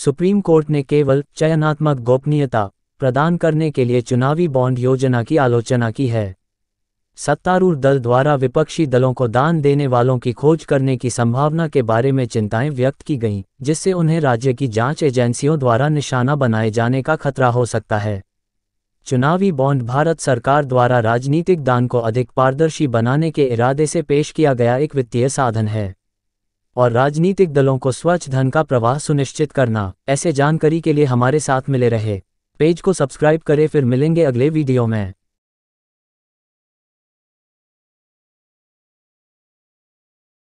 supreme court ने केवल चयनात्मक गोपनीयता प्रदान करने के लिए चुनावी बॉन्ड योजना की आलोचना की है सत्तारूढ़ दल द्वारा विपक्षी दलों को दान देने वालों की खोज करने की संभावना के बारे में चिंताएं व्यक्त की गईं, जिससे उन्हें राज्य की जांच एजेंसियों द्वारा निशाना बनाए जाने का खतरा हो सकता है चुनावी बॉन्ड भारत सरकार द्वारा राजनीतिक दान को अधिक पारदर्शी बनाने के इरादे से पेश किया गया एक वित्तीय साधन है और राजनीतिक दलों को स्वच्छ धन का प्रवाह सुनिश्चित करना ऐसे जानकारी के लिए हमारे साथ मिले रहे पेज को सब्सक्राइब करें फिर मिलेंगे अगले वीडियो में